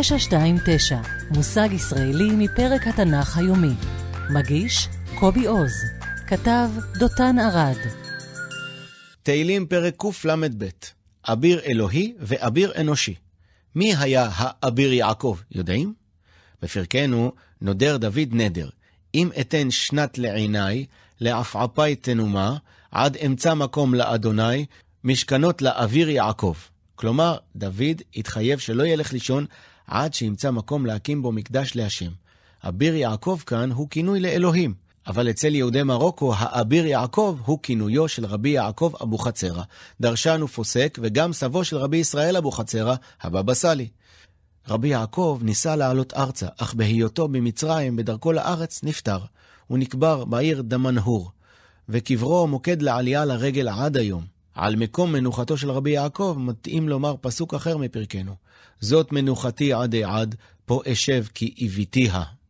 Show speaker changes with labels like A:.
A: 929, מושג ישראלי מפרק התנ"ך היומי. מגיש, קובי עוז. כתב, דותן ארד.
B: תהילים פרק קל"ב, אביר אלוהי ואביר אנושי. מי היה האביר יעקב, יודעים? בפרקנו נודר דוד נדר, אם אתן שנת לעיניי, לעפעפי תנומה, עד אמצע מקום לאדוני, משכנות לאביר יעקב. כלומר, דוד התחייב שלא ילך לישון עד שימצא מקום להקים בו מקדש להשם. אביר יעקב כאן הוא כינוי לאלוהים, אבל אצל יהודי מרוקו, האביר יעקב הוא כינויו של רבי יעקב אבוחצירא, דרשן ופוסק, וגם סבו של רבי ישראל אבוחצירא, הבבא סאלי. רבי יעקב ניסה לעלות ארצה, אך בהיותו במצרים, בדרכו לארץ, נפטר. הוא נקבר בעיר דמנהור, וקברו מוקד לעלייה לרגל עד היום. על מקום מנוחתו של רבי יעקב מתאים לומר פסוק אחר מפרקנו. זאת מנוחתי עדי עד, פה אשב כי אביתיה.